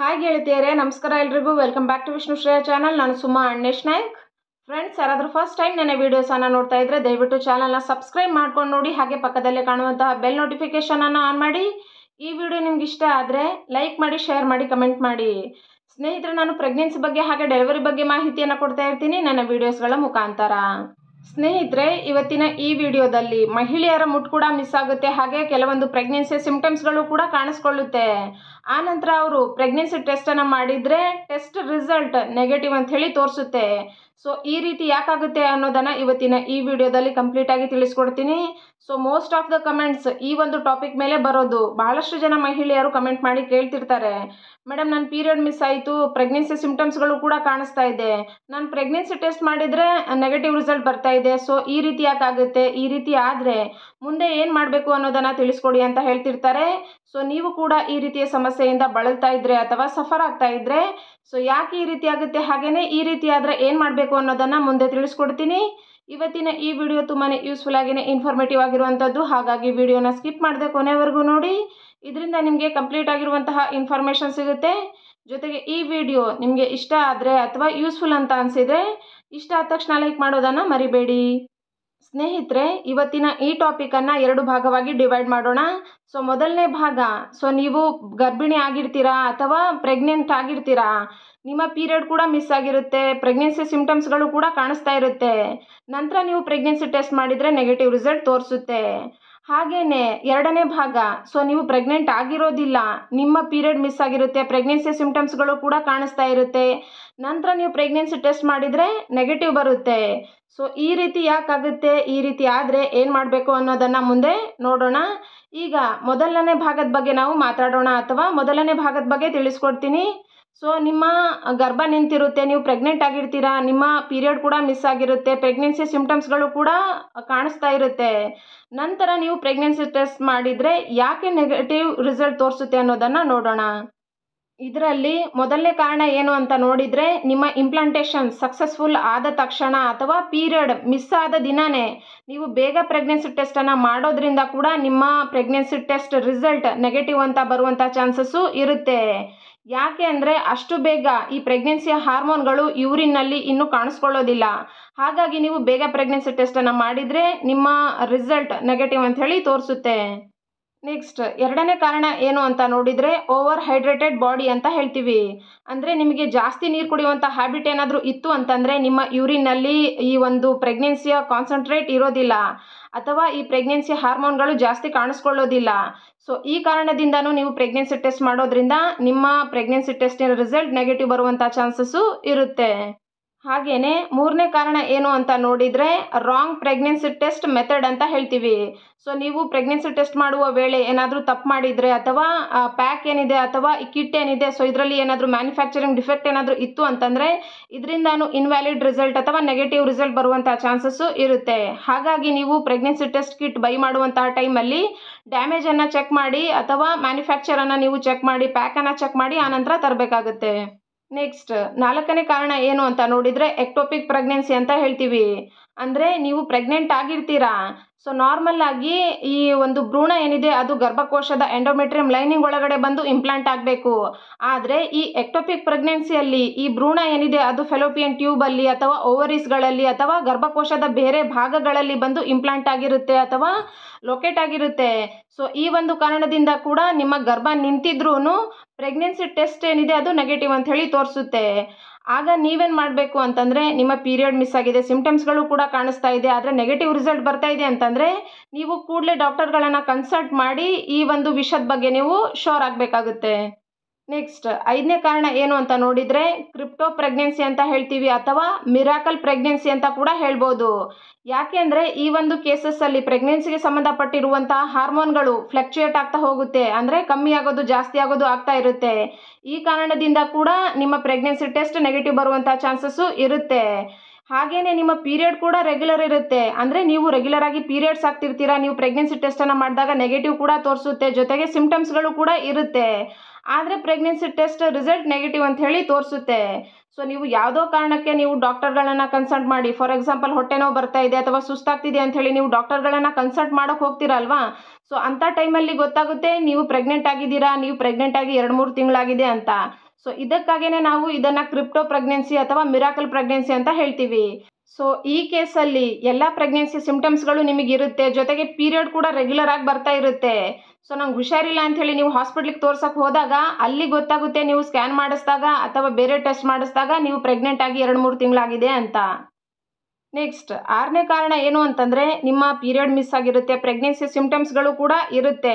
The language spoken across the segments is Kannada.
ಹಾಯ್ ಗೆಳತಿಯರೇ ನಮಸ್ಕಾರ ಎಲ್ರಿಗೂ welcome back to Vishnu Shreya channel ನಾನು ಸುಮಾ ಅಣ್ಣೇಶ್ ನಾಯ್ಕ್ ಫ್ರೆಂಡ್ಸ್ ಯಾರಾದರೂ ಫಸ್ಟ್ ಟೈಮ್ ನನ್ನ ವೀಡಿಯೋಸನ್ನು ನೋಡ್ತಾ ಇದ್ರೆ ದಯವಿಟ್ಟು ಚಾನಲ್ನ ಸಬ್ಸ್ಕ್ರೈಬ್ ಮಾಡ್ಕೊಂಡು ನೋಡಿ ಹಾಗೆ ಪಕ್ಕದಲ್ಲೇ ಕಾಣುವಂತಹ ಬೆಲ್ ನೋಟಿಫಿಕೇಷನನ್ನು ಆನ್ ಮಾಡಿ ಈ ವಿಡಿಯೋ ನಿಮ್ಗೆ ಇಷ್ಟ ಆದರೆ ಲೈಕ್ ಮಾಡಿ ಶೇರ್ ಮಾಡಿ ಕಮೆಂಟ್ ಮಾಡಿ ಸ್ನೇಹಿತರೆ ನಾನು ಪ್ರೆಗ್ನೆನ್ಸಿ ಬಗ್ಗೆ ಹಾಗೆ ಡೆಲಿವರಿ ಬಗ್ಗೆ ಮಾಹಿತಿಯನ್ನು ಕೊಡ್ತಾ ಇರ್ತೀನಿ ನನ್ನ ವೀಡಿಯೋಸ್ಗಳ ಮುಖಾಂತರ ಸ್ನೇಹಿತರೆ ಇವತ್ತಿನ ಈ ವಿಡಿಯೋದಲ್ಲಿ ಮಹಿಳೆಯರ ಮುಟ್ ಕೂಡ ಮಿಸ್ ಆಗುತ್ತೆ ಹಾಗೆ ಕೆಲವೊಂದು ಪ್ರೆಗ್ನೆನ್ಸಿ ಸಿಂಪ್ಟಮ್ಸ್ಗಳು ಕೂಡ ಕಾಣಿಸ್ಕೊಳ್ಳುತ್ತೆ ಆನಂತರ ಅವರು ಪ್ರೆಗ್ನೆನ್ಸಿ ಟೆಸ್ಟನ್ನು ಮಾಡಿದರೆ ಟೆಸ್ಟ್ ರಿಸಲ್ಟ್ ನೆಗೆಟಿವ್ ಅಂತ ಹೇಳಿ ತೋರಿಸುತ್ತೆ ಸೊ ಈ ರೀತಿ ಯಾಕಾಗುತ್ತೆ ಅನ್ನೋದನ್ನು ಇವತ್ತಿನ ಈ ವಿಡಿಯೋದಲ್ಲಿ ಕಂಪ್ಲೀಟಾಗಿ ತಿಳಿಸ್ಕೊಡ್ತೀನಿ so most of the comments ಈ ಒಂದು ಟಾಪಿಕ್ ಮೇಲೆ ಬರೋದು ಬಹಳಷ್ಟು ಜನ ಮಹಿಳೆಯರು ಕಮೆಂಟ್ ಮಾಡಿ ಕೇಳ್ತಿರ್ತಾರೆ ಮೇಡಮ್ ನನ್ನ ಪೀರಿಯಡ್ ಮಿಸ್ ಆಯಿತು ಪ್ರೆಗ್ನೆನ್ಸಿ ಸಿಂಪ್ಟಮ್ಸ್ಗಳು ಕೂಡ ಕಾಣಿಸ್ತಾ ಇದೆ ನಾನು ಪ್ರೆಗ್ನೆನ್ಸಿ ಟೆಸ್ಟ್ ಮಾಡಿದರೆ ನೆಗೆಟಿವ್ ರಿಸಲ್ಟ್ ಬರ್ತಾ ಇದೆ ಸೊ ಈ ರೀತಿ ಯಾಕಾಗುತ್ತೆ ಈ ರೀತಿ ಆದರೆ ಮುಂದೆ ಏನು ಮಾಡಬೇಕು ಅನ್ನೋದನ್ನು ತಿಳಿಸ್ಕೊಡಿ ಅಂತ ಹೇಳ್ತಿರ್ತಾರೆ ಸೊ ನೀವು ಕೂಡ ಈ ರೀತಿಯ ಸಮಸ್ಯೆಯಿಂದ ಬಳಲ್ತಾ ಇದ್ರೆ ಅಥವಾ ಸಫರ್ ಆಗ್ತಾ ಇದ್ರೆ ಸೊ ಯಾಕೆ ಈ ರೀತಿ ಆಗುತ್ತೆ ಹಾಗೆಯೇ ಈ ರೀತಿ ಆದರೆ ಏನು ಮಾಡಬೇಕು ಅನ್ನೋದನ್ನು ಮುಂದೆ ತಿಳಿಸ್ಕೊಡ್ತೀನಿ ಇವತ್ತಿನ ಈ ವಿಡಿಯೋ ತುಂಬಾ ಯೂಸ್ಫುಲ್ ಆಗಿನೇ ಇನ್ಫಾರ್ಮೇಟಿವ್ ಆಗಿರುವಂಥದ್ದು ಹಾಗಾಗಿ ವಿಡಿಯೋನ ಸ್ಕಿಪ್ ಮಾಡದೆ ಕೊನೆವರೆಗೂ ನೋಡಿ ಇದರಿಂದ ನಿಮಗೆ ಕಂಪ್ಲೀಟ್ ಆಗಿರುವಂತಹ ಇನ್ಫಾರ್ಮೇಷನ್ ಸಿಗುತ್ತೆ ಜೊತೆಗೆ ಈ ವಿಡಿಯೋ ನಿಮಗೆ ಇಷ್ಟ ಆದರೆ ಅಥವಾ ಯೂಸ್ಫುಲ್ ಅಂತ ಅನಿಸಿದರೆ ಇಷ್ಟ ಆದ ತಕ್ಷಣ ಲೈಕ್ ಮಾಡೋದನ್ನು ಮರಿಬೇಡಿ ಸ್ನೇಹಿತರೆ ಇವತ್ತಿನ ಈ ಟಾಪಿಕನ್ನು ಎರಡು ಭಾಗವಾಗಿ ಡಿವೈಡ್ ಮಾಡೋಣ ಸೊ ಮೊದಲನೇ ಭಾಗ ಸೊ ನೀವು ಗರ್ಭಿಣಿ ಆಗಿರ್ತೀರಾ ಅಥವಾ ಪ್ರೆಗ್ನೆಂಟ್ ಆಗಿರ್ತೀರಾ ನಿಮ್ಮ ಪೀರಿಯಡ್ ಕೂಡ ಮಿಸ್ ಆಗಿರುತ್ತೆ ಪ್ರೆಗ್ನೆನ್ಸಿ ಸಿಂಪ್ಟಮ್ಸ್ಗಳು ಕೂಡ ಕಾಣಿಸ್ತಾ ಇರುತ್ತೆ ನಂತರ ನೀವು ಪ್ರೆಗ್ನೆನ್ಸಿ ಟೆಸ್ಟ್ ಮಾಡಿದರೆ ನೆಗೆಟಿವ್ ರಿಸಲ್ಟ್ ತೋರಿಸುತ್ತೆ ಹಾಗೆಯೇ ಎರಡನೇ ಭಾಗ ಸೊ ನೀವು ಪ್ರೆಗ್ನೆಂಟ್ ಆಗಿರೋದಿಲ್ಲ ನಿಮ್ಮ ಪೀರಿಯಡ್ ಮಿಸ್ ಆಗಿರುತ್ತೆ ಪ್ರೆಗ್ನೆನ್ಸಿ ಸಿಂಪ್ಟಮ್ಸ್ಗಳು ಕೂಡ ಕಾಣಿಸ್ತಾ ಇರುತ್ತೆ ನಂತರ ನೀವು ಪ್ರೆಗ್ನೆನ್ಸಿ ಟೆಸ್ಟ್ ಮಾಡಿದರೆ ನೆಗೆಟಿವ್ ಬರುತ್ತೆ ಸೊ ಈ ರೀತಿ ಯಾಕಾಗುತ್ತೆ ಈ ರೀತಿ ಆದರೆ ಏನು ಮಾಡಬೇಕು ಅನ್ನೋದನ್ನು ಮುಂದೆ ನೋಡೋಣ ಈಗ ಮೊದಲನೇ ಭಾಗದ ಬಗ್ಗೆ ನಾವು ಮಾತಾಡೋಣ ಅಥವಾ ಮೊದಲನೇ ಭಾಗದ ಬಗ್ಗೆ ತಿಳಿಸ್ಕೊಡ್ತೀನಿ ಸೊ ನಿಮ್ಮ ಗರ್ಭ ನಿಂತಿರುತ್ತೆ ನೀವು ಪ್ರೆಗ್ನೆಂಟ್ ಆಗಿರ್ತೀರಾ ನಿಮ್ಮ ಪೀರಿಯಡ್ ಕೂಡ ಮಿಸ್ ಆಗಿರುತ್ತೆ ಪ್ರೆಗ್ನೆನ್ಸಿ ಸಿಂಪ್ಟಮ್ಸ್ಗಳು ಕೂಡ ಕಾಣಿಸ್ತಾ ಇರುತ್ತೆ ನಂತರ ನೀವು ಪ್ರೆಗ್ನೆನ್ಸಿ ಟೆಸ್ಟ್ ಮಾಡಿದರೆ ಯಾಕೆ ನೆಗೆಟಿವ್ ರಿಸಲ್ಟ್ ತೋರಿಸುತ್ತೆ ಅನ್ನೋದನ್ನು ನೋಡೋಣ ಇದರಲ್ಲಿ ಮೊದಲನೇ ಕಾರಣ ಏನು ಅಂತ ನೋಡಿದರೆ ನಿಮ್ಮ ಇಂಪ್ಲಾಂಟೇಷನ್ ಸಕ್ಸಸ್ಫುಲ್ ಆದ ತಕ್ಷಣ ಅಥವಾ ಪೀರಿಯಡ್ ಮಿಸ್ ಆದ ದಿನವೇ ನೀವು ಬೇಗ ಪ್ರೆಗ್ನೆನ್ಸಿ ಟೆಸ್ಟನ್ನು ಮಾಡೋದ್ರಿಂದ ಕೂಡ ನಿಮ್ಮ ಪ್ರೆಗ್ನೆನ್ಸಿ ಟೆಸ್ಟ್ ರಿಸಲ್ಟ್ ನೆಗೆಟಿವ್ ಅಂತ ಬರುವಂಥ ಚಾನ್ಸಸ್ಸು ಇರುತ್ತೆ ಯಾಕೆ ಅಂದರೆ ಅಷ್ಟು ಬೇಗ ಈ ಪ್ರೆಗ್ನೆನ್ಸಿಯ ಹಾರ್ಮೋನ್ಗಳು ಯೂರಿನ್ನಲ್ಲಿ ಇನ್ನೂ ಕಾಣಿಸ್ಕೊಳ್ಳೋದಿಲ್ಲ ಹಾಗಾಗಿ ನೀವು ಬೇಗ ಪ್ರೆಗ್ನೆನ್ಸಿ ಟೆಸ್ಟನ್ನು ಮಾಡಿದರೆ ನಿಮ್ಮ ರಿಸಲ್ಟ್ ನೆಗೆಟಿವ್ ಅಂತ ಹೇಳಿ ತೋರಿಸುತ್ತೆ ನೆಕ್ಸ್ಟ್ ಎರಡನೇ ಕಾರಣ ಏನು ಅಂತ ನೋಡಿದರೆ ಓವರ್ ಹೈಡ್ರೇಟೆಡ್ ಬಾಡಿ ಅಂತ ಹೇಳ್ತೀವಿ ಅಂದರೆ ನಿಮಗೆ ಜಾಸ್ತಿ ನೀರು ಕುಡಿಯುವಂಥ ಹ್ಯಾಬಿಟ್ ಏನಾದರೂ ಇತ್ತು ಅಂತಂದರೆ ನಿಮ್ಮ ಯೂರಿನಲ್ಲಿ ಈ ಒಂದು ಪ್ರೆಗ್ನೆನ್ಸಿಯ ಕಾನ್ಸಂಟ್ರೇಟ್ ಇರೋದಿಲ್ಲ ಅಥವಾ ಈ ಪ್ರೆಗ್ನೆನ್ಸಿ ಹಾರ್ಮೋನ್ಗಳು ಜಾಸ್ತಿ ಕಾಣಿಸ್ಕೊಳ್ಳೋದಿಲ್ಲ ಸೊ ಈ ಕಾರಣದಿಂದನೂ ನೀವು ಪ್ರೆಗ್ನೆನ್ಸಿ ಟೆಸ್ಟ್ ಮಾಡೋದ್ರಿಂದ ನಿಮ್ಮ ಪ್ರೆಗ್ನೆನ್ಸಿ ಟೆಸ್ಟಿನ ರಿಸಲ್ಟ್ ನೆಗೆಟಿವ್ ಬರುವಂಥ ಚಾನ್ಸಸ್ಸು ಇರುತ್ತೆ ಹಾಗೆಯೇ ಮೂರನೇ ಕಾರಣ ಏನು ಅಂತ ನೋಡಿದರೆ ರಾಂಗ್ ಪ್ರೆಗ್ನೆನ್ಸಿ ಟೆಸ್ಟ್ ಮೆಥಡ್ ಅಂತ ಹೇಳ್ತೀವಿ ಸೊ ನೀವು ಪ್ರೆಗ್ನೆನ್ಸಿ ಟೆಸ್ಟ್ ಮಾಡುವ ವೇಳೆ ಏನಾದರೂ ತಪ್ಪು ಮಾಡಿದರೆ ಅಥವಾ ಪ್ಯಾಕ್ ಏನಿದೆ ಅಥವಾ ಈ ಕಿಟ್ ಏನಿದೆ ಸೊ ಇದರಲ್ಲಿ ಏನಾದರೂ ಮ್ಯಾನುಫ್ಯಾಕ್ಚರಿಂಗ್ ಡಿಫೆಕ್ಟ್ ಏನಾದರೂ ಇತ್ತು ಅಂತಂದರೆ ಇದರಿಂದಾನು ಇನ್ವ್ಯಾಲಿಡ್ ರಿಸಲ್ಟ್ ಅಥವಾ ನೆಗೆಟಿವ್ ರಿಸಲ್ಟ್ ಬರುವಂಥ ಚಾನ್ಸಸ್ಸು ಇರುತ್ತೆ ಹಾಗಾಗಿ ನೀವು ಪ್ರೆಗ್ನೆನ್ಸಿ ಟೆಸ್ಟ್ ಕಿಟ್ ಬೈ ಮಾಡುವಂತಹ ಟೈಮಲ್ಲಿ ಡ್ಯಾಮೇಜನ್ನು ಚೆಕ್ ಮಾಡಿ ಅಥವಾ ಮ್ಯಾನುಫ್ಯಾಕ್ಚರನ್ನು ನೀವು ಚೆಕ್ ಮಾಡಿ ಪ್ಯಾಕನ್ನು ಚೆಕ್ ಮಾಡಿ ಆನಂತರ ತರಬೇಕಾಗುತ್ತೆ ನೆಕ್ಸ್ಟ್ ನಾಲ್ಕನೇ ಕಾರಣ ಏನು ಅಂತ ನೋಡಿದರೆ ಎಕ್ಟೋಪಿಕ್ ಪ್ರೆಗ್ನೆನ್ಸಿ ಅಂತ ಹೇಳ್ತೀವಿ ಅಂದರೆ ನೀವು ಪ್ರೆಗ್ನೆಂಟ್ ಆಗಿರ್ತೀರಾ ಸೊ ಆಗಿ ಈ ಒಂದು ಭ್ರೂಣ ಏನಿದೆ ಅದು ಗರ್ಭಕೋಶದ ಎಂಡೋಮೆಟ್ರಿಯಂ ಲೈನಿಂಗ್ ಒಳಗಡೆ ಬಂದು ಇಂಪ್ಲಾಂಟ್ ಆಗಬೇಕು ಆದರೆ ಈ ಎಕ್ಟೋಪಿಕ್ ಪ್ರೆಗ್ನೆನ್ಸಿಯಲ್ಲಿ ಈ ಭ್ರೂಣ ಏನಿದೆ ಅದು ಫೆಲೋಪಿಯನ್ ಟ್ಯೂಬಲ್ಲಿ ಅಥವಾ ಓವರೀಸ್ಗಳಲ್ಲಿ ಅಥವಾ ಗರ್ಭಕೋಶದ ಬೇರೆ ಭಾಗಗಳಲ್ಲಿ ಬಂದು ಇಂಪ್ಲಾಂಟ್ ಆಗಿರುತ್ತೆ ಅಥವಾ ಲೊಕೇಟ್ ಆಗಿರುತ್ತೆ ಸೊ ಈ ಒಂದು ಕಾರಣದಿಂದ ಕೂಡ ನಿಮ್ಮ ಗರ್ಭ ನಿಂತಿದ್ರೂ ಪ್ರೆಗ್ನೆನ್ಸಿ ಟೆಸ್ಟ್ ಏನಿದೆ ಅದು ನೆಗೆಟಿವ್ ಅಂತ ಹೇಳಿ ತೋರಿಸುತ್ತೆ ಆಗ ನೀವೇನು ಮಾಡಬೇಕು ಅಂತಂದರೆ ನಿಮ್ಮ ಪೀರಿಯಡ್ ಮಿಸ್ ಆಗಿದೆ ಸಿಂಪ್ಟಮ್ಸ್ಗಳು ಕೂಡ ಕಾಣಿಸ್ತಾ ಇದೆ ಆದರೆ ನೆಗೆಟಿವ್ ರಿಸಲ್ಟ್ ಬರ್ತಾ ಇದೆ ಅಂತಂದರೆ ನೀವು ಕೂಡಲೇ ಡಾಕ್ಟರ್ಗಳನ್ನು ಕನ್ಸಲ್ಟ್ ಮಾಡಿ ಈ ಒಂದು ವಿಷಯದ ಬಗ್ಗೆ ನೀವು ಶೋರ್ ಆಗಬೇಕಾಗುತ್ತೆ ನೆಕ್ಸ್ಟ್ ಐದನೇ ಕಾರಣ ಏನು ಅಂತ ನೋಡಿದರೆ ಕ್ರಿಪ್ಟೋ ಪ್ರೆಗ್ನೆನ್ಸಿ ಅಂತ ಹೇಳ್ತೀವಿ ಅಥವಾ ಮಿರಾಕಲ್ ಪ್ರೆಗ್ನೆನ್ಸಿ ಅಂತ ಕೂಡ ಹೇಳ್ಬೋದು ಯಾಕೆ ಅಂದರೆ ಈ ಒಂದು ಕೇಸಸ್ಸಲ್ಲಿ ಪ್ರೆಗ್ನೆನ್ಸಿಗೆ ಸಂಬಂಧಪಟ್ಟಿರುವಂಥ ಹಾರ್ಮೋನ್ಗಳು ಫ್ಲಕ್ಚುಯೇಟ್ ಆಗ್ತಾ ಹೋಗುತ್ತೆ ಅಂದರೆ ಕಮ್ಮಿ ಆಗೋದು ಜಾಸ್ತಿ ಆಗೋದು ಆಗ್ತಾ ಇರುತ್ತೆ ಈ ಕಾರಣದಿಂದ ಕೂಡ ನಿಮ್ಮ ಪ್ರೆಗ್ನೆನ್ಸಿ ಟೆಸ್ಟ್ ನೆಗೆಟಿವ್ ಬರುವಂಥ ಚಾನ್ಸಸ್ಸು ಇರುತ್ತೆ ಹಾಗೇನೆ ನಿಮ್ಮ ಪೀರಿಯಡ್ ಕೂಡ ರೆಗ್ಯುಲರ್ ಇರುತ್ತೆ ಅಂದರೆ ನೀವು ರೆಗ್ಯುಲರ್ ಆಗಿ ಪೀರಿಯಡ್ಸ್ ಆಗ್ತಿರ್ತೀರಾ ನೀವು ಪ್ರೆಗ್ನೆನ್ಸಿ ಟೆಸ್ಟನ್ನು ಮಾಡಿದಾಗ ನೆಗೆಟಿವ್ ಕೂಡ ತೋರಿಸುತ್ತೆ ಜೊತೆಗೆ ಸಿಂಪ್ಟಮ್ಸ್ಗಳು ಕೂಡ ಇರುತ್ತೆ ಆದರೆ ಪ್ರೆಗ್ನೆನ್ಸಿ ಟೆಸ್ಟ್ ರಿಸಲ್ಟ್ ನೆಗೆಟಿವ್ ಅಂತ ಹೇಳಿ ತೋರಿಸುತ್ತೆ ಸೊ ನೀವು ಯಾವುದೋ ಕಾರಣಕ್ಕೆ ನೀವು ಡಾಕ್ಟರ್ಗಳನ್ನು ಕನ್ಸಲ್ಟ್ ಮಾಡಿ ಫಾರ್ ಎಕ್ಸಾಂಪಲ್ ಹೊಟ್ಟೆ ನೋವು ಬರ್ತಾ ಇದೆ ಅಥವಾ ಸುಸ್ತಾಗ್ತಿದೆ ಅಂತ ಹೇಳಿ ನೀವು ಡಾಕ್ಟರ್ಗಳನ್ನು ಕನ್ಸಲ್ಟ್ ಮಾಡೋಕೆ ಹೋಗ್ತೀರಲ್ವಾ ಸೊ ಅಂಥ ಟೈಮಲ್ಲಿ ಗೊತ್ತಾಗುತ್ತೆ ನೀವು ಪ್ರೆಗ್ನೆಂಟ್ ಆಗಿದ್ದೀರಾ ನೀವು ಪ್ರೆಗ್ನೆಂಟ್ ಆಗಿ ಎರಡು ಮೂರು ತಿಂಗಳಾಗಿದೆ ಅಂತ ಸೊ ಇದಕ್ಕಾಗೇ ನಾವು ಇದನ್ನು ಕ್ರಿಪ್ಟೋ ಪ್ರೆಗ್ನೆನ್ಸಿ ಅಥವಾ ಮಿರಾಕಲ್ ಪ್ರೆಗ್ನೆನ್ಸಿ ಅಂತ ಹೇಳ್ತೀವಿ ಸೊ ಈ ಕೇಸಲ್ಲಿ ಎಲ್ಲ ಪ್ರೆಗ್ನೆನ್ಸಿ ಸಿಂಪ್ಟಮ್ಸ್ಗಳು ನಿಮಗಿರುತ್ತೆ ಜೊತೆಗೆ ಪೀರಿಯಡ್ ಕೂಡ ರೆಗ್ಯುಲರ್ ಆಗಿ ಬರ್ತಾ ಇರುತ್ತೆ ಸೊ ನಂಗೆ ಹುಷಾರಿಲ್ಲ ಹೇಳಿ ನೀವು ಹಾಸ್ಪಿಟ್ಲಿಗೆ ತೋರ್ಸೋಕೆ ಹೋದಾಗ ಅಲ್ಲಿ ಗೊತ್ತಾಗುತ್ತೆ ನೀವು ಸ್ಕ್ಯಾನ್ ಮಾಡಿಸಿದಾಗ ಅಥವಾ ಬೇರೆ ಟೆಸ್ಟ್ ಮಾಡಿಸಿದಾಗ ನೀವು ಪ್ರೆಗ್ನೆಂಟ್ ಆಗಿ ಎರಡು ಮೂರು ತಿಂಗಳಾಗಿದೆ ಅಂತ ನೆಕ್ಸ್ಟ್ ಆರನೇ ಕಾರಣ ಏನು ಅಂತಂದರೆ ನಿಮ್ಮ ಪೀರಿಯಡ್ ಮಿಸ್ ಆಗಿರುತ್ತೆ ಪ್ರೆಗ್ನೆನ್ಸಿ ಸಿಮ್ಟಮ್ಸ್ಗಳು ಕೂಡ ಇರುತ್ತೆ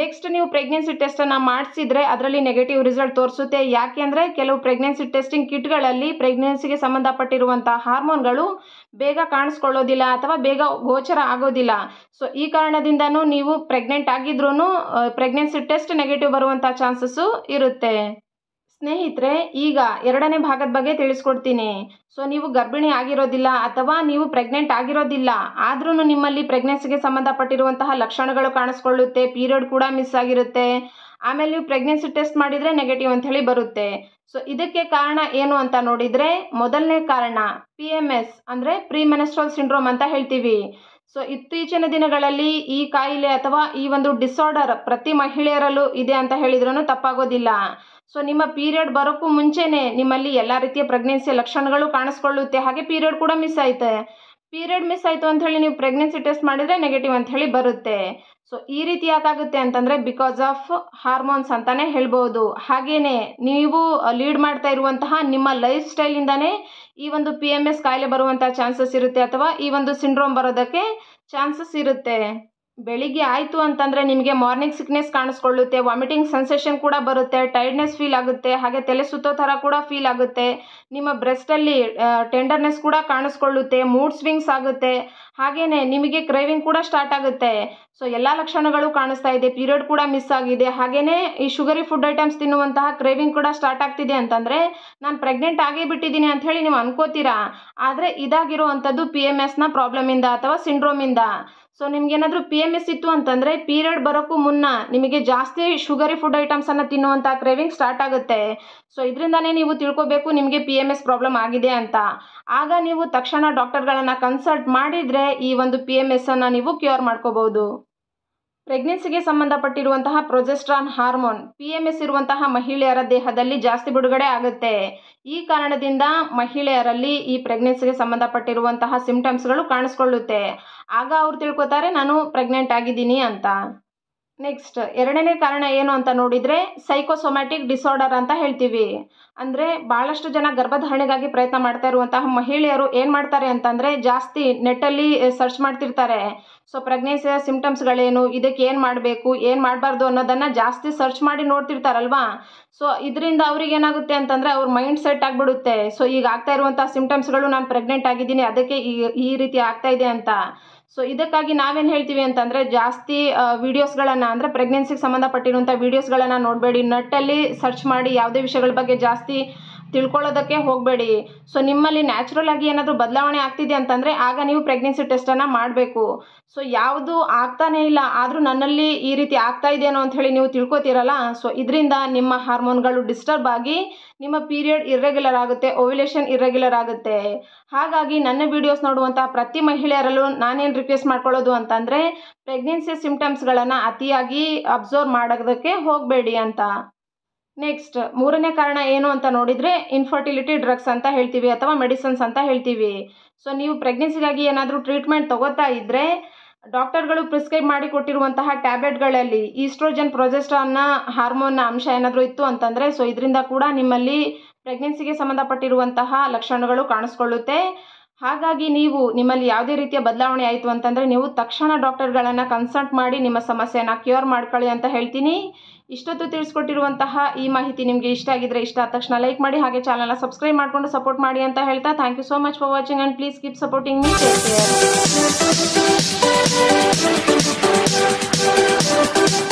ನೆಕ್ಸ್ಟ್ ನೀವು ಪ್ರೆಗ್ನೆನ್ಸಿ ಟೆಸ್ಟನ್ನು ಮಾಡಿಸಿದ್ರೆ ಅದರಲ್ಲಿ ನೆಗೆಟಿವ್ ರಿಸಲ್ಟ್ ತೋರಿಸುತ್ತೆ ಯಾಕೆ ಅಂದರೆ ಕೆಲವು ಪ್ರೆಗ್ನೆನ್ಸಿ ಟೆಸ್ಟಿಂಗ್ ಕಿಟ್ಗಳಲ್ಲಿ ಪ್ರೆಗ್ನೆನ್ಸಿಗೆ ಸಂಬಂಧಪಟ್ಟಿರುವಂಥ ಹಾರ್ಮೋನ್ಗಳು ಬೇಗ ಕಾಣಿಸ್ಕೊಳ್ಳೋದಿಲ್ಲ ಅಥವಾ ಬೇಗ ಗೋಚರ ಆಗೋದಿಲ್ಲ ಸೊ ಈ ಕಾರಣದಿಂದನೂ ನೀವು ಪ್ರೆಗ್ನೆಂಟ್ ಆಗಿದ್ರೂ ಪ್ರೆಗ್ನೆನ್ಸಿ ಟೆಸ್ಟ್ ನೆಗೆಟಿವ್ ಬರುವಂಥ ಚಾನ್ಸಸ್ಸು ಇರುತ್ತೆ ಸ್ನೇಹಿತರೆ ಈಗ ಎರಡನೇ ಭಾಗದ ಬಗ್ಗೆ ತಿಳಿಸ್ಕೊಡ್ತೀನಿ ಸೊ ನೀವು ಗರ್ಭಿಣಿ ಆಗಿರೋದಿಲ್ಲ ಅಥವಾ ನೀವು ಪ್ರೆಗ್ನೆಂಟ್ ಆಗಿರೋದಿಲ್ಲ ಆದ್ರೂ ನಿಮ್ಮಲ್ಲಿ ಪ್ರೆಗ್ನೆನ್ಸಿಗೆ ಸಂಬಂಧಪಟ್ಟಿರುವಂತಹ ಲಕ್ಷಣಗಳು ಕಾಣಿಸ್ಕೊಳ್ಳುತ್ತೆ ಪೀರಿಯಡ್ ಕೂಡ ಮಿಸ್ ಆಗಿರುತ್ತೆ ಆಮೇಲೆ ನೀವು ಪ್ರೆಗ್ನೆನ್ಸಿ ಟೆಸ್ಟ್ ಮಾಡಿದರೆ ನೆಗೆಟಿವ್ ಹೇಳಿ ಬರುತ್ತೆ ಸೊ ಇದಕ್ಕೆ ಕಾರಣ ಏನು ಅಂತ ನೋಡಿದ್ರೆ ಮೊದಲನೇ ಕಾರಣ ಪಿ ಎಮ್ ಎಸ್ ಅಂದರೆ ಪ್ರೀ ಮೆನೆಸ್ಟ್ರಲ್ ಸಿಂಡ್ರೋಮ್ ಅಂತ ಹೇಳ್ತೀವಿ ಸೊ ಇತ್ತೀಚಿನ ದಿನಗಳಲ್ಲಿ ಈ ಕಾಯಿಲೆ ಅಥವಾ ಈ ಒಂದು ಡಿಸಾರ್ಡರ್ ಪ್ರತಿ ಮಹಿಳೆಯರಲ್ಲೂ ಇದೆ ಅಂತ ಹೇಳಿದ್ರು ತಪ್ಪಾಗೋದಿಲ್ಲ ಸೊ ನಿಮ್ಮ ಪೀರಿಯಡ್ ಬರೋಕ್ಕೂ ಮುಂಚೆನೇ ನಿಮ್ಮಲ್ಲಿ ಎಲ್ಲ ರೀತಿಯ ಪ್ರೆಗ್ನೆನ್ಸಿಯ ಲಕ್ಷಣಗಳು ಕಾಣಿಸ್ಕೊಳ್ಳುತ್ತೆ ಹಾಗೆ ಪೀರಿಯಡ್ ಕೂಡ ಮಿಸ್ ಆಯ್ತೆ ಪೀರಿಯಡ್ ಮಿಸ್ ಆಯಿತು ಅಂತ ಹೇಳಿ ನೀವು ಪ್ರೆಗ್ನೆನ್ಸಿ ಟೆಸ್ಟ್ ಮಾಡಿದರೆ ನೆಗೆಟಿವ್ ಅಂತ ಹೇಳಿ ಬರುತ್ತೆ ಸೊ ಈ ರೀತಿ ಯಾಕಾಗುತ್ತೆ ಅಂತಂದರೆ ಬಿಕಾಸ್ ಆಫ್ ಹಾರ್ಮೋನ್ಸ್ ಅಂತಲೇ ಹೇಳ್ಬೋದು ಹಾಗೇ ನೀವು ಲೀಡ್ ಮಾಡ್ತಾ ಇರುವಂತಹ ನಿಮ್ಮ ಲೈಫ್ ಸ್ಟೈಲಿಂದನೇ ಈ ಒಂದು ಪಿ ಎಮ್ ಎಸ್ ಕಾಯಿಲೆ ಬರುವಂಥ ಚಾನ್ಸಸ್ ಇರುತ್ತೆ ಅಥವಾ ಈ ಒಂದು ಸಿಂಡ್ರೋಮ್ ಬರೋದಕ್ಕೆ ಚಾನ್ಸಸ್ ಇರುತ್ತೆ ಬೆಳಿಗ್ಗೆ ಆಯಿತು ಅಂತಂದರೆ ನಿಮಗೆ ಮಾರ್ನಿಂಗ್ ಸಿಕ್ನೆಸ್ ಕಾಣಿಸ್ಕೊಳ್ಳುತ್ತೆ ವಾಮಿಟಿಂಗ್ ಸೆನ್ಸೇಷನ್ ಕೂಡ ಬರುತ್ತೆ ಟೈರ್ಡ್ನೆಸ್ ಫೀಲ್ ಆಗುತ್ತೆ ಹಾಗೆ ತಲೆ ಸುತ್ತೋ ಥರ ಕೂಡ ಫೀಲ್ ಆಗುತ್ತೆ ನಿಮ್ಮ ಬ್ರೆಸ್ಟಲ್ಲಿ ಟೆಂಡರ್ನೆಸ್ ಕೂಡ ಕಾಣಿಸ್ಕೊಳ್ಳುತ್ತೆ ಮೂಡ್ ಸ್ವಿಂಗ್ಸ್ ಆಗುತ್ತೆ ಹಾಗೆಯೇ ನಿಮಗೆ ಕ್ರೇವಿಂಗ್ ಕೂಡ ಸ್ಟಾರ್ಟ್ ಆಗುತ್ತೆ ಸೊ ಎಲ್ಲ ಲಕ್ಷಣಗಳು ಕಾಣಿಸ್ತಾ ಇದೆ ಪೀರಿಯಡ್ ಕೂಡ ಮಿಸ್ ಆಗಿದೆ ಹಾಗೆಯೇ ಈ ಶುಗರಿ ಫುಡ್ ಐಟಮ್ಸ್ ತಿನ್ನುವಂತಹ ಕ್ರೇವಿಂಗ್ ಕೂಡ ಸ್ಟಾರ್ಟ್ ಆಗ್ತಿದೆ ಅಂತಂದರೆ ನಾನು ಪ್ರೆಗ್ನೆಂಟ್ ಆಗೇ ಬಿಟ್ಟಿದ್ದೀನಿ ಅಂತ ಹೇಳಿ ನೀವು ಅನ್ಕೋತೀರಾ ಆದರೆ ಇದಾಗಿರುವಂಥದ್ದು ಪಿ ಎಮ್ ಎಸ್ನ ಪ್ರಾಬ್ಲಮಿಂದ ಅಥವಾ ಸಿಂಡ್ರೋಮಿಂದ ಸೊ ನಿಮ್ಗೇನಾದರೂ ಪಿ ಎಮ್ ಎಸ್ ಇತ್ತು ಅಂತಂದರೆ ಪೀರಿಯಡ್ ಬರೋಕ್ಕೂ ಮುನ್ನ ನಿಮಗೆ ಜಾಸ್ತಿ ಶುಗರಿ ಫುಡ್ ಐಟಮ್ಸನ್ನು ತಿನ್ನುವಂಥ ಕ್ರೇವಿಂಗ್ ಸ್ಟಾರ್ಟ್ ಆಗುತ್ತೆ ಸೊ ಇದರಿಂದನೇ ನೀವು ತಿಳ್ಕೊಬೇಕು ನಿಮಗೆ ಪಿ ಎಮ್ ಎಸ್ ಪ್ರಾಬ್ಲಮ್ ಆಗಿದೆ ಅಂತ ಆಗ ನೀವು ತಕ್ಷಣ ಡಾಕ್ಟರ್ಗಳನ್ನು ಕನ್ಸಲ್ಟ್ ಮಾಡಿದರೆ ಈ ಒಂದು ಪಿ ಎಮ್ ಎಸ್ಸನ್ನು ನೀವು ಕ್ಯೂರ್ ಮಾಡ್ಕೋಬಹುದು ಪ್ರೆಗ್ನೆನ್ಸಿಗೆ ಸಂಬಂಧಪಟ್ಟಿರುವಂತಹ progesterone hormone P M S ಇರುವಂತಹ ಮಹಿಳೆಯರ ದೇಹದಲ್ಲಿ ಜಾಸ್ತಿ ಬಿಡುಗಡೆ ಆಗುತ್ತೆ ಈ ಕಾರಣದಿಂದ ಮಹಿಳೆಯರಲ್ಲಿ ಈ ಪ್ರೆಗ್ನೆನ್ಸಿಗೆ ಸಂಬಂಧಪಟ್ಟಿರುವಂತಹ ಸಿಂಪ್ಟಮ್ಸ್ಗಳು ಕಾಣಿಸ್ಕೊಳ್ಳುತ್ತೆ ಆಗ ಅವ್ರು ತಿಳ್ಕೊತಾರೆ ನಾನು ಪ್ರೆಗ್ನೆಂಟ್ ಆಗಿದ್ದೀನಿ ಅಂತ ನೆಕ್ಸ್ಟ್ ಎರಡನೇ ಕಾರಣ ಏನು ಅಂತ ನೋಡಿದರೆ ಸೈಕೋಸೊಮ್ಯಾಟಿಕ್ ಡಿಸಾರ್ಡರ್ ಅಂತ ಹೇಳ್ತೀವಿ ಅಂದರೆ ಭಾಳಷ್ಟು ಜನ ಗರ್ಭಧಾರಣೆಗಾಗಿ ಪ್ರಯತ್ನ ಮಾಡ್ತಾ ಇರುವಂತಹ ಮಹಿಳೆಯರು ಏನು ಮಾಡ್ತಾರೆ ಅಂತಂದರೆ ಜಾಸ್ತಿ ನೆಟ್ಟಲ್ಲಿ ಸರ್ಚ್ ಮಾಡ್ತಿರ್ತಾರೆ ಸೊ ಪ್ರೆಗ್ನೆನ್ಸಿಯ ಸಿಂಪ್ಟಮ್ಸ್ಗಳೇನು ಇದಕ್ಕೆ ಏನು ಮಾಡಬೇಕು ಏನು ಮಾಡಬಾರ್ದು ಅನ್ನೋದನ್ನು ಜಾಸ್ತಿ ಸರ್ಚ್ ಮಾಡಿ ನೋಡ್ತಿರ್ತಾರಲ್ವಾ ಸೊ ಇದರಿಂದ ಅವ್ರಿಗೆ ಏನಾಗುತ್ತೆ ಅಂತಂದರೆ ಅವ್ರ ಮೈಂಡ್ ಸೆಟ್ ಆಗಿಬಿಡುತ್ತೆ ಸೊ ಈಗ ಆಗ್ತಾ ಇರುವಂಥ ಸಿಮ್ಟಮ್ಸ್ಗಳು ನಾನು ಪ್ರೆಗ್ನೆಂಟ್ ಆಗಿದ್ದೀನಿ ಅದಕ್ಕೆ ಈ ಈ ರೀತಿ ಆಗ್ತಾ ಇದೆ ಅಂತ ಸೊ ಇದಕ್ಕಾಗಿ ನಾವೇನು ಹೇಳ್ತೀವಿ ಅಂತಂದರೆ ಜಾಸ್ತಿ ವೀಡಿಯೋಸ್ಗಳನ್ನು ಅಂದರೆ ಪ್ರೆಗ್ನೆನ್ಸಿಗೆ ಸಂಬಂಧಪಟ್ಟಿರುವಂಥ ವೀಡಿಯೋಸ್ಗಳನ್ನು ನೋಡಬೇಡಿ ನೆಟ್ಟಲ್ಲಿ ಸರ್ಚ್ ಮಾಡಿ ಯಾವುದೇ ವಿಷಯಗಳ ಬಗ್ಗೆ ಜಾಸ್ತಿ ತಿಳ್ಕೊಳ್ಳೋದಕ್ಕೆ ಹೋಗಬೇಡಿ ಸೊ ನಿಮ್ಮಲ್ಲಿ ನ್ಯಾಚುರಲ್ ಆಗಿ ಏನಾದರೂ ಬದಲಾವಣೆ ಆಗ್ತಿದೆ ಅಂತಂದರೆ ಆಗ ನೀವು ಪ್ರೆಗ್ನೆನ್ಸಿ ಟೆಸ್ಟನ್ನು ಮಾಡಬೇಕು ಸೊ ಯಾವುದು ಆಗ್ತಾನೇ ಇಲ್ಲ ಆದರೂ ನನ್ನಲ್ಲಿ ಈ ರೀತಿ ಆಗ್ತಾ ಇದೆಯೋ ಅಂಥೇಳಿ ನೀವು ತಿಳ್ಕೊತೀರಲ್ಲ ಸೊ ಇದರಿಂದ ನಿಮ್ಮ ಹಾರ್ಮೋನ್ಗಳು ಡಿಸ್ಟರ್ಬ್ ಆಗಿ ನಿಮ್ಮ ಪೀರಿಯಡ್ ಇರ್ರೆಗ್ಯುಲರ್ ಆಗುತ್ತೆ ಓವ್ಯುಲೇಷನ್ ಇರ್ರೆಗ್ಯುಲರ್ ಆಗುತ್ತೆ ಹಾಗಾಗಿ ನನ್ನ ವಿಡಿಯೋಸ್ ನೋಡುವಂಥ ಪ್ರತಿ ಮಹಿಳೆಯರಲ್ಲೂ ನಾನೇನು ರಿಕ್ವೆಸ್ಟ್ ಮಾಡ್ಕೊಳ್ಳೋದು ಅಂತಂದರೆ ಪ್ರೆಗ್ನೆನ್ಸಿ ಸಿಂಪ್ಟಮ್ಸ್ಗಳನ್ನು ಅತಿಯಾಗಿ ಅಬ್ಸರ್ವ್ ಮಾಡೋದಕ್ಕೆ ಹೋಗಬೇಡಿ ಅಂತ ನೆಕ್ಸ್ಟ್ ಮೂರನೇ ಕಾರಣ ಏನು ಅಂತ ನೋಡಿದರೆ ಇನ್ಫರ್ಟಿಲಿಟಿ ಡ್ರಗ್ಸ್ ಅಂತ ಹೇಳ್ತೀವಿ ಅಥವಾ ಮೆಡಿಸನ್ಸ್ ಅಂತ ಹೇಳ್ತೀವಿ ಸೊ ನೀವು ಪ್ರೆಗ್ನೆನ್ಸಿಗಾಗಿ ಏನಾದರೂ ಟ್ರೀಟ್ಮೆಂಟ್ ತೊಗೋತಾ ಇದ್ದರೆ ಡಾಕ್ಟರ್ಗಳು ಪ್ರಿಸ್ಕ್ರೈಬ್ ಮಾಡಿ ಕೊಟ್ಟಿರುವಂತಹ ಟ್ಯಾಬ್ಲೆಟ್ಗಳಲ್ಲಿ ಈಸ್ಟ್ರೋಜನ್ ಪ್ರೊಜೆಸ್ಟ್ರಾನ್ನ ಹಾರ್ಮೋನ್ನ ಅಂಶ ಏನಾದರೂ ಇತ್ತು ಅಂತಂದರೆ ಸೊ ಇದರಿಂದ ಕೂಡ ನಿಮ್ಮಲ್ಲಿ ಪ್ರೆಗ್ನೆನ್ಸಿಗೆ ಸಂಬಂಧಪಟ್ಟಿರುವಂತಹ ಲಕ್ಷಣಗಳು ಕಾಣಿಸ್ಕೊಳ್ಳುತ್ತೆ ಹಾಗಾಗಿ ನೀವು ನಿಮ್ಮಲ್ಲಿ ಯಾವುದೇ ರೀತಿಯ ಬದಲಾವಣೆ ಆಯಿತು ಅಂತಂದರೆ ನೀವು ತಕ್ಷಣ ಡಾಕ್ಟರ್ಗಳನ್ನು ಕನ್ಸಲ್ಟ್ ಮಾಡಿ ನಿಮ್ಮ ಸಮಸ್ಯೆಯನ್ನು ಕ್ಯೂರ್ ಮಾಡ್ಕೊಳ್ಳಿ ಅಂತ ಹೇಳ್ತೀನಿ ಇಷ್ಟೊತ್ತು ತಿಳಿಸ್ಕೊಟ್ಟಿರುವಂತಹ ಈ ಮಾಹಿತಿ ನಿಮಗೆ ಇಷ್ಟ ಆಗಿದ್ರೆ ಇಷ್ಟ ಆದ ತಕ್ಷಣ ಲೈಕ್ ಮಾಡಿ ಹಾಗೆ ಚಾನಲ್ನ ಸಬ್ಸ್ಕ್ರೈಬ್ ಮಾಡಿಕೊಂಡು ಸಪೋರ್ಟ್ ಮಾಡಿ ಅಂತ ಹೇಳ್ತಾ thank you so much for watching and please keep supporting me take care